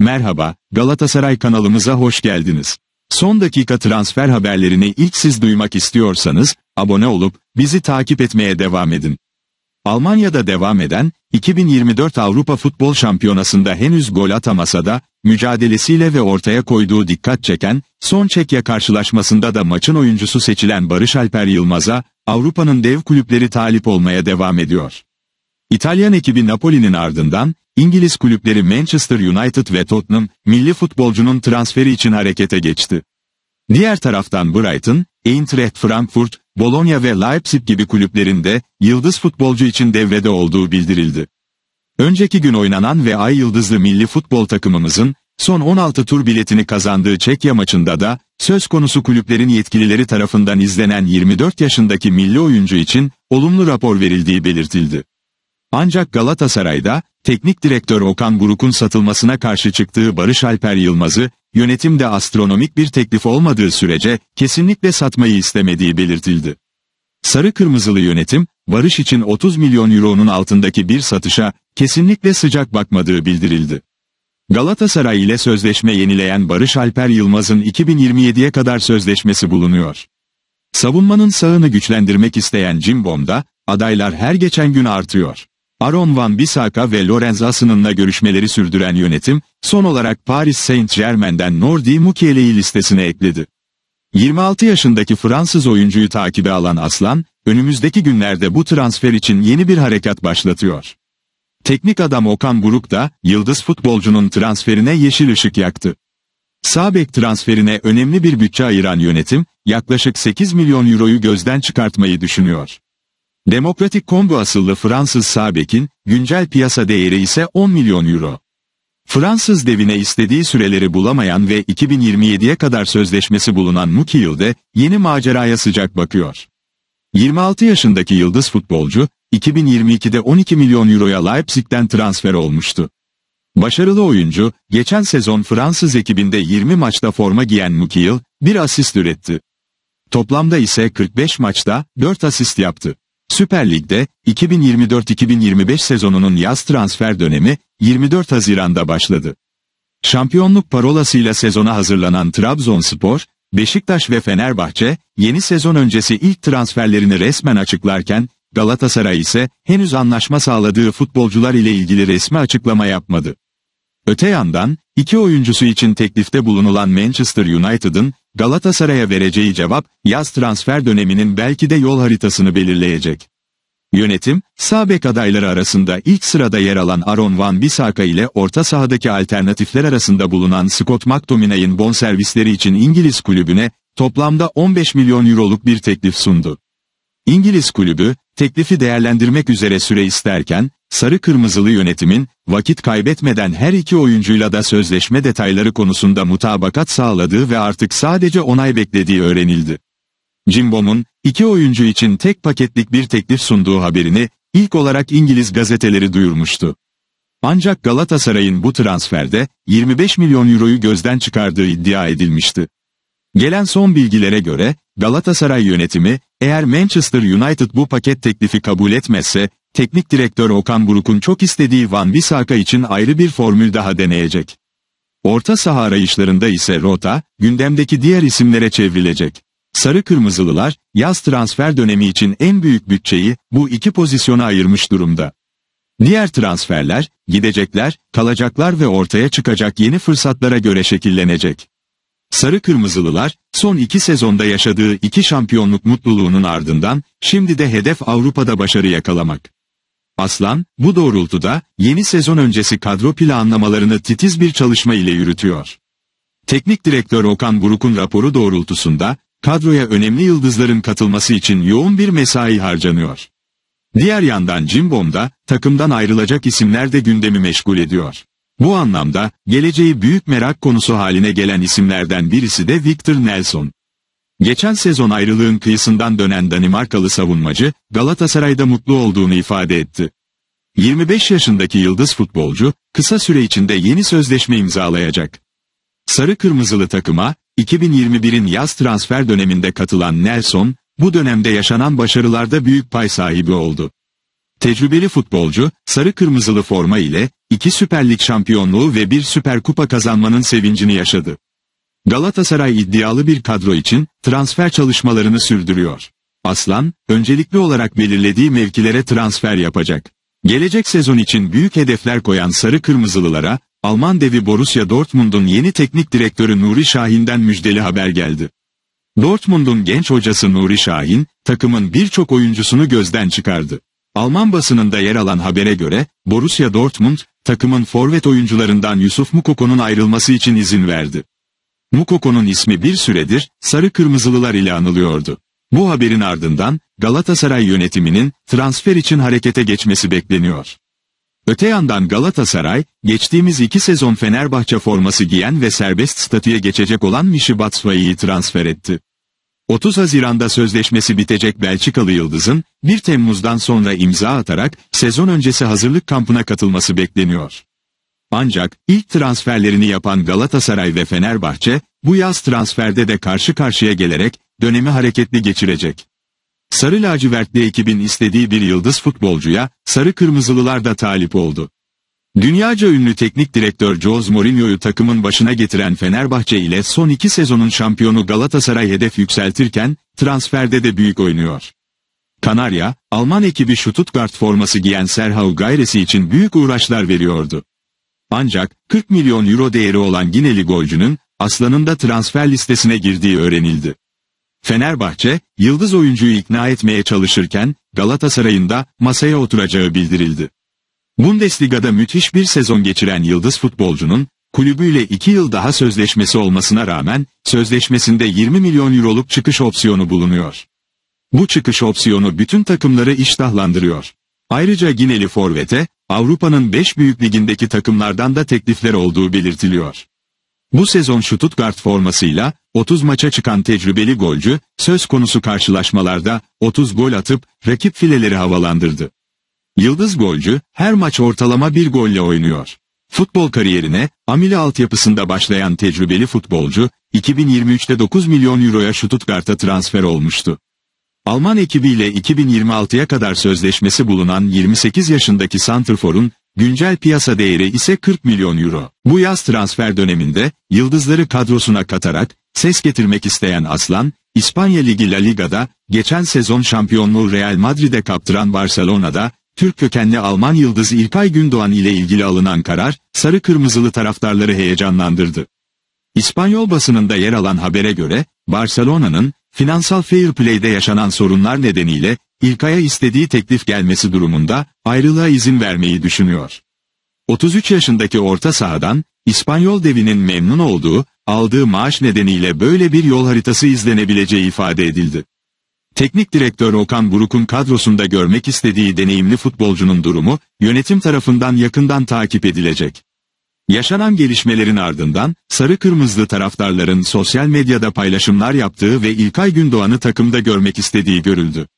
Merhaba, Galatasaray kanalımıza hoş geldiniz. Son dakika transfer haberlerini ilk siz duymak istiyorsanız, abone olup, bizi takip etmeye devam edin. Almanya'da devam eden, 2024 Avrupa Futbol Şampiyonası'nda henüz gol atamasa da, mücadelesiyle ve ortaya koyduğu dikkat çeken, son Çekya karşılaşmasında da maçın oyuncusu seçilen Barış Alper Yılmaz'a, Avrupa'nın dev kulüpleri talip olmaya devam ediyor. İtalyan ekibi Napoli'nin ardından, İngiliz kulüpleri Manchester United ve Tottenham, milli futbolcunun transferi için harekete geçti. Diğer taraftan Brighton, Eintracht Frankfurt, Bologna ve Leipzig gibi kulüplerinde yıldız futbolcu için devrede olduğu bildirildi. Önceki gün oynanan ve ay yıldızlı milli futbol takımımızın son 16 tur biletini kazandığı Çekya maçında da söz konusu kulüplerin yetkilileri tarafından izlenen 24 yaşındaki milli oyuncu için olumlu rapor verildiği belirtildi. Ancak Galatasaray'da, teknik direktör Okan Buruk'un satılmasına karşı çıktığı Barış Alper Yılmaz'ı, yönetimde astronomik bir teklif olmadığı sürece kesinlikle satmayı istemediği belirtildi. Sarı Kırmızılı yönetim, Barış için 30 milyon euronun altındaki bir satışa kesinlikle sıcak bakmadığı bildirildi. Galatasaray ile sözleşme yenileyen Barış Alper Yılmaz'ın 2027'ye kadar sözleşmesi bulunuyor. Savunmanın sağını güçlendirmek isteyen Cimbom'da, adaylar her geçen gün artıyor. Aaron Van Bissaka ve Lorenz Assının'la görüşmeleri sürdüren yönetim, son olarak Paris Saint-Germain'den Nordi Mukiele'yi listesine ekledi. 26 yaşındaki Fransız oyuncuyu takibe alan Aslan, önümüzdeki günlerde bu transfer için yeni bir harekat başlatıyor. Teknik adam Okan Buruk da, yıldız futbolcunun transferine yeşil ışık yaktı. Sabek transferine önemli bir bütçe ayıran yönetim, yaklaşık 8 milyon euroyu gözden çıkartmayı düşünüyor. Demokratik Kongo asıllı Fransız Sabek'in güncel piyasa değeri ise 10 milyon euro. Fransız devine istediği süreleri bulamayan ve 2027'ye kadar sözleşmesi bulunan Mukiyil'de yeni maceraya sıcak bakıyor. 26 yaşındaki yıldız futbolcu, 2022'de 12 milyon euroya Leipzig'ten transfer olmuştu. Başarılı oyuncu, geçen sezon Fransız ekibinde 20 maçta forma giyen Mukiyil, bir asist üretti. Toplamda ise 45 maçta 4 asist yaptı. Süper Lig'de 2024-2025 sezonunun yaz transfer dönemi 24 Haziran'da başladı. Şampiyonluk parolasıyla sezona hazırlanan Trabzonspor, Beşiktaş ve Fenerbahçe yeni sezon öncesi ilk transferlerini resmen açıklarken Galatasaray ise henüz anlaşma sağladığı futbolcular ile ilgili resmi açıklama yapmadı. Öte yandan, iki oyuncusu için teklifte bulunulan Manchester United'ın Galatasaray'a vereceği cevap, yaz transfer döneminin belki de yol haritasını belirleyecek. Yönetim, sağ bek adayları arasında ilk sırada yer alan Aaron Van Bissaka ile orta sahadaki alternatifler arasında bulunan Scott McTominay'in bonservisleri için İngiliz kulübüne toplamda 15 milyon euroluk bir teklif sundu. İngiliz kulübü, teklifi değerlendirmek üzere süre isterken, sarı kırmızılı yönetimin, vakit kaybetmeden her iki oyuncuyla da sözleşme detayları konusunda mutabakat sağladığı ve artık sadece onay beklediği öğrenildi. Cimbom'un iki oyuncu için tek paketlik bir teklif sunduğu haberini ilk olarak İngiliz gazeteleri duyurmuştu. Ancak Galatasaray'ın bu transferde 25 milyon euroyu gözden çıkardığı iddia edilmişti. Gelen son bilgilere göre Galatasaray yönetimi eğer Manchester United bu paket teklifi kabul etmezse teknik direktör Okan Buruk'un çok istediği Van Bissaka için ayrı bir formül daha deneyecek. Orta saha arayışlarında ise rota gündemdeki diğer isimlere çevrilecek. Sarı Kırmızılılar, yaz transfer dönemi için en büyük bütçeyi bu iki pozisyona ayırmış durumda. Diğer transferler, gidecekler, kalacaklar ve ortaya çıkacak yeni fırsatlara göre şekillenecek. Sarı Kırmızılılar, son iki sezonda yaşadığı iki şampiyonluk mutluluğunun ardından, şimdi de hedef Avrupa'da başarı yakalamak. Aslan, bu doğrultuda, yeni sezon öncesi kadro planlamalarını titiz bir çalışma ile yürütüyor. Teknik direktör Okan Buruk'un raporu doğrultusunda, kadroya önemli yıldızların katılması için yoğun bir mesai harcanıyor. Diğer yandan Cimbom'da takımdan ayrılacak isimler de gündemi meşgul ediyor. Bu anlamda geleceği büyük merak konusu haline gelen isimlerden birisi de Victor Nelson. Geçen sezon ayrılığın kıyısından dönen Danimarkalı savunmacı Galatasaray'da mutlu olduğunu ifade etti. 25 yaşındaki yıldız futbolcu kısa süre içinde yeni sözleşme imzalayacak. Sarı kırmızılı takıma 2021'in yaz transfer döneminde katılan Nelson, bu dönemde yaşanan başarılarda büyük pay sahibi oldu. Tecrübeli futbolcu, sarı kırmızılı forma ile iki Süper Lig şampiyonluğu ve bir Süper Kupa kazanmanın sevincini yaşadı. Galatasaray iddialı bir kadro için transfer çalışmalarını sürdürüyor. Aslan, öncelikli olarak belirlediği mevkilere transfer yapacak. Gelecek sezon için büyük hedefler koyan sarı kırmızılılara, Alman devi Borussia Dortmund'un yeni teknik direktörü Nuri Şahin'den müjdeli haber geldi. Dortmund'un genç hocası Nuri Şahin, takımın birçok oyuncusunu gözden çıkardı. Alman basınında yer alan habere göre, Borussia Dortmund, takımın forvet oyuncularından Yusuf Mukoko'nun ayrılması için izin verdi. Mukoko'nun ismi bir süredir, Sarı Kırmızılılar ile anılıyordu. Bu haberin ardından, Galatasaray yönetiminin transfer için harekete geçmesi bekleniyor. Öte yandan Galatasaray, geçtiğimiz iki sezon Fenerbahçe forması giyen ve serbest statüye geçecek olan Mişi Batshuayi'yi transfer etti. 30 Haziran'da sözleşmesi bitecek Belçikalı Yıldız'ın 1 Temmuz'dan sonra imza atarak sezon öncesi hazırlık kampına katılması bekleniyor. Ancak ilk transferlerini yapan Galatasaray ve Fenerbahçe bu yaz transferde de karşı karşıya gelerek dönemi hareketli geçirecek. Sarı lacivertli ekibin istediği bir yıldız futbolcuya, sarı kırmızılılar da talip oldu. Dünyaca ünlü teknik direktör Jose Mourinho'yu takımın başına getiren Fenerbahçe ile son iki sezonun şampiyonu Galatasaray hedef yükseltirken, transferde de büyük oynuyor. Kanarya, Alman ekibi Stuttgart forması giyen Serhau Gayresi için büyük uğraşlar veriyordu. Ancak 40 milyon euro değeri olan Gineli golcünün, aslanında transfer listesine girdiği öğrenildi. Fenerbahçe, yıldız oyuncuyu ikna etmeye çalışırken Galatasaray'ın da masaya oturacağı bildirildi. Bundesliga'da müthiş bir sezon geçiren yıldız futbolcunun kulübüyle 2 yıl daha sözleşmesi olmasına rağmen sözleşmesinde 20 milyon euroluk çıkış opsiyonu bulunuyor. Bu çıkış opsiyonu bütün takımları iştahlandırıyor. Ayrıca Gineli Forvet'e Avrupa'nın 5 büyük ligindeki takımlardan da teklifler olduğu belirtiliyor. Bu sezon Stuttgart formasıyla 30 maça çıkan tecrübeli golcü, söz konusu karşılaşmalarda 30 gol atıp rakip fileleri havalandırdı. Yıldız golcü her maç ortalama bir golle oynuyor. Futbol kariyerine Amile altyapısında başlayan tecrübeli futbolcu 2023'te 9 milyon euroya Stuttgart'a transfer olmuştu. Alman ekibiyle 2026'ya kadar sözleşmesi bulunan 28 yaşındaki Santrfor'un güncel piyasa değeri ise 40 milyon euro. Bu yaz transfer döneminde, yıldızları kadrosuna katarak, ses getirmek isteyen Aslan, İspanya Ligi La Liga'da, geçen sezon şampiyonluğu Real Madrid'e kaptıran Barcelona'da, Türk kökenli Alman yıldızı İlkay Gündoğan ile ilgili alınan karar, sarı kırmızılı taraftarları heyecanlandırdı. İspanyol basınında yer alan habere göre, Barcelona'nın, finansal fair play'de yaşanan sorunlar nedeniyle, İlkay'a istediği teklif gelmesi durumunda ayrılığa izin vermeyi düşünüyor. 33 yaşındaki orta sahadan İspanyol devinin memnun olduğu, aldığı maaş nedeniyle böyle bir yol haritası izlenebileceği ifade edildi. Teknik direktör Okan Buruk'un kadrosunda görmek istediği deneyimli futbolcunun durumu, yönetim tarafından yakından takip edilecek. Yaşanan gelişmelerin ardından, sarı kırmızılı taraftarların sosyal medyada paylaşımlar yaptığı ve İlkay Gündoğan'ı takımda görmek istediği görüldü.